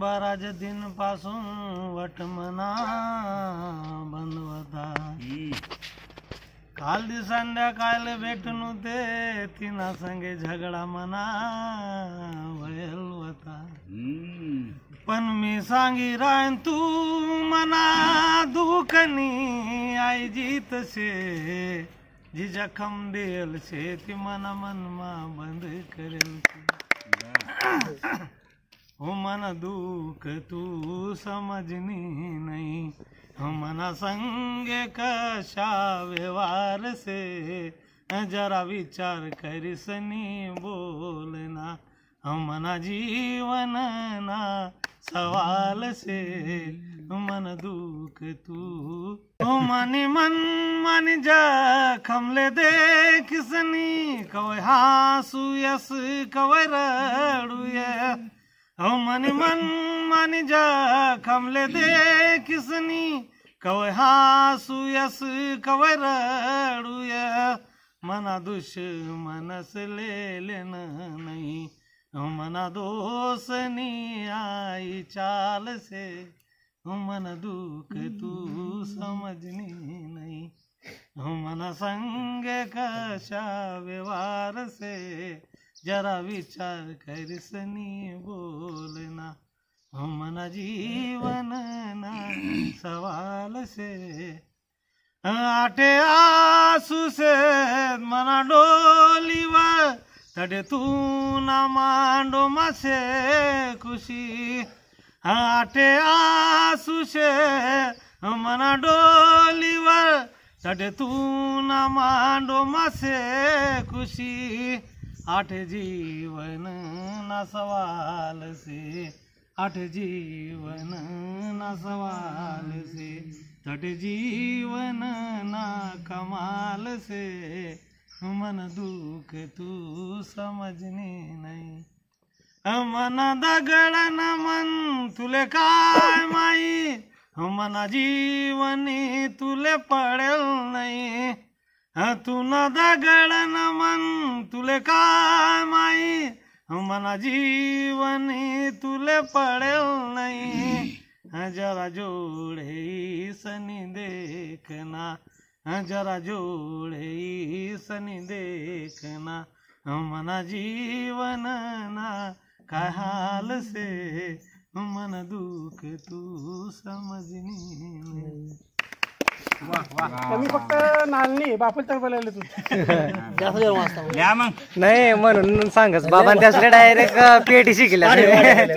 बाराज दिन पासून मना बनवता काल दि संध्याकाळ भेटून ते तिना संगे झगडा मना वयल होता पण मी सांगी रान तू मना दुखनी आई जीत से जी जखम देल शे ती मना मनमा बंद करेल मन दुख तू समझनी नहीं हमना संग कशा व्यवहार से जरा विचार कर सनी बोलना हमना जीवन ना सवाल से मन दुख तू ओ मन मन जा खमले देख सनी कवे हासू यस कवे रड़ू मन मन मन जा खमले दे किसनी कवे हासुयस कवे रड़ुय मना दुश्मनस ले लेना नहीं मना दोसनी आई चाल से मन दुख तू समझनी मन संगे कशा व्यवहार से जरा विचार करसनी बोलना मन जीवन ना सवाल से आटे आसू से मना डोली व तड़े तू ना मांडो मसे खुशी आटे आसू से मना डोली चढ़ तू न मांडो मसे खुशी आठ जीवन न सवाल से आठ जीवन न सवाल से चढ़ जीवन न कमाल से मन दुख तू समझने नहीं मन दगड़ न मन तुले काय मना जीवनी तुले पडेल नाही तू न न मन तुले काय माई मना जीवन तुले पडेल नाही जरा जोडे सनी देखना जरा जोडे सनी देखना मना जीवन ना काय हाल से मन दुःख तू समजणी कमी फक्त नालनी बापूल तर बोलायला तू जास्त नाही म्हणून सांगस बाबा त्यासले डायरेक्ट पेटी शिकल्या